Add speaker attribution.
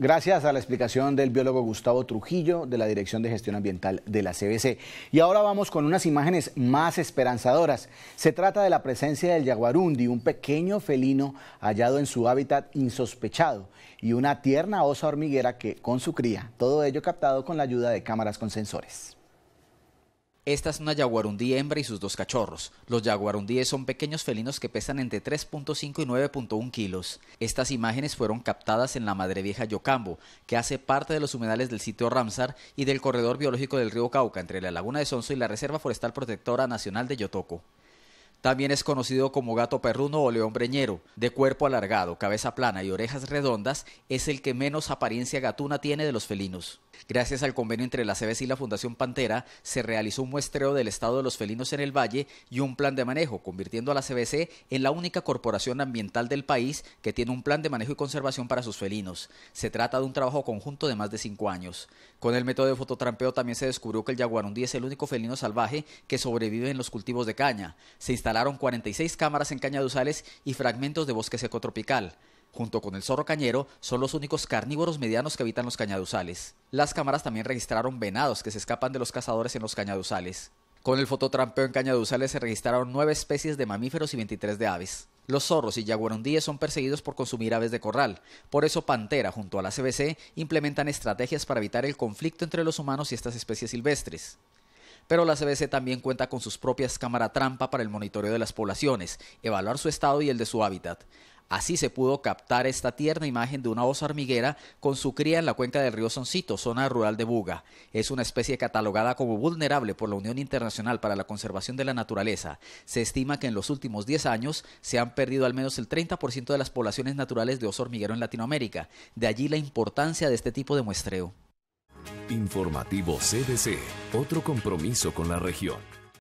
Speaker 1: Gracias a la explicación del biólogo Gustavo Trujillo de la Dirección de Gestión Ambiental de la CBC. Y ahora vamos con unas imágenes más esperanzadoras. Se trata de la presencia del yaguarundi, un pequeño felino hallado en su hábitat insospechado, y una tierna osa hormiguera que con su cría, todo ello captado con la ayuda de cámaras con sensores.
Speaker 2: Esta es una yaguarundí hembra y sus dos cachorros. Los yaguarundíes son pequeños felinos que pesan entre 3.5 y 9.1 kilos. Estas imágenes fueron captadas en la Madre Vieja Yocambo, que hace parte de los humedales del sitio Ramsar y del corredor biológico del río Cauca entre la laguna de Sonso y la Reserva Forestal Protectora Nacional de Yotoco. También es conocido como gato perruno o león breñero. De cuerpo alargado, cabeza plana y orejas redondas, es el que menos apariencia gatuna tiene de los felinos. Gracias al convenio entre la CBC y la Fundación Pantera, se realizó un muestreo del estado de los felinos en el valle y un plan de manejo, convirtiendo a la CBC en la única corporación ambiental del país que tiene un plan de manejo y conservación para sus felinos. Se trata de un trabajo conjunto de más de cinco años. Con el método de fototrampeo también se descubrió que el jaguarundí es el único felino salvaje que sobrevive en los cultivos de caña. Se instalaron 46 cámaras en cañaduzales y fragmentos de bosque seco tropical. Junto con el zorro cañero, son los únicos carnívoros medianos que habitan los cañaduzales. Las cámaras también registraron venados que se escapan de los cazadores en los cañaduzales. Con el fototrampeo en cañaduzales se registraron nueve especies de mamíferos y 23 de aves. Los zorros y jaguarundíes son perseguidos por consumir aves de corral. Por eso Pantera, junto a la CBC, implementan estrategias para evitar el conflicto entre los humanos y estas especies silvestres pero la CBC también cuenta con sus propias cámaras trampa para el monitoreo de las poblaciones, evaluar su estado y el de su hábitat. Así se pudo captar esta tierna imagen de una osa hormiguera con su cría en la cuenca del río Soncito, zona rural de Buga. Es una especie catalogada como vulnerable por la Unión Internacional para la Conservación de la Naturaleza. Se estima que en los últimos 10 años se han perdido al menos el 30% de las poblaciones naturales de oso hormiguero en Latinoamérica. De allí la importancia de este tipo de muestreo.
Speaker 1: Informativo CDC, otro
Speaker 2: compromiso con la región.